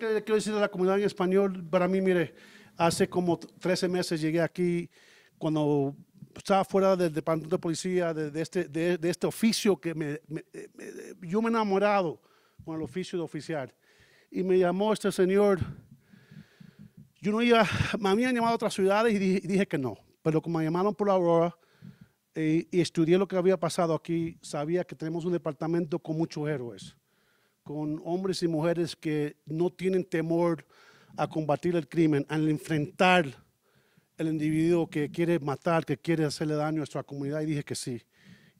quiero decir a la comunidad en español, para mí, mire, hace como 13 meses llegué aquí cuando estaba fuera del departamento de policía, de, de este, este oficio que eh, me, yo me he enamorado con el oficio de oficial. Y me llamó este señor. Yo no iba, me habían llamado a otras ciudades y dije, que no. Pero como me llamaron por la Aurora eh, y estudié lo que había pasado aquí, sabía que tenemos un departamento con muchos héroes con hombres y mujeres que no tienen temor a combatir el crimen, al enfrentar el individuo que quiere matar, que quiere hacerle daño a nuestra comunidad, y dije que sí.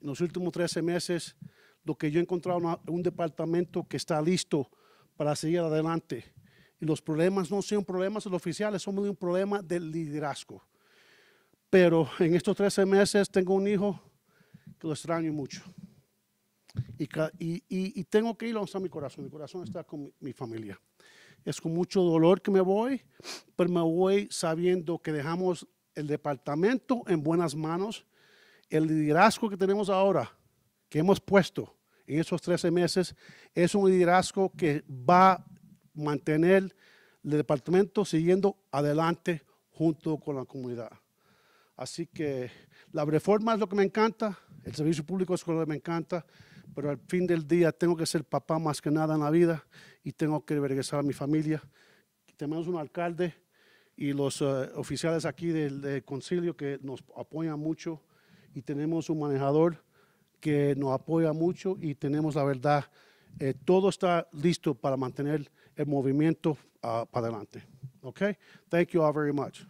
En los últimos 13 meses, lo que yo he encontrado es un departamento que está listo para seguir adelante. Y los problemas no son problemas de los oficiales, son un problema del liderazgo. Pero en estos 13 meses tengo un hijo que lo extraño mucho y, tengo que ir a mi corazón. Mi corazón está con mi, mi, familia. Es con mucho dolor que me voy, pero me voy sabiendo que dejamos el departamento en buenas manos. El liderazgo que tenemos ahora, que hemos puesto en esos 13 meses, es un liderazgo que va a mantener el departamento siguiendo adelante junto con la comunidad. Así que la reforma es lo que me encanta, el servicio público es lo que me encanta pero al fin del día tengo que ser papá más que nada en la vida y tengo que regresar a mi familia. Tenemos un alcalde y los eh, oficiales aquí del, concilio que nos apoyan mucho y tenemos un manejador que nos apoya mucho y tenemos la verdad, eh, todo está listo para mantener el movimiento ah, para adelante. Okay? Thank you all very much.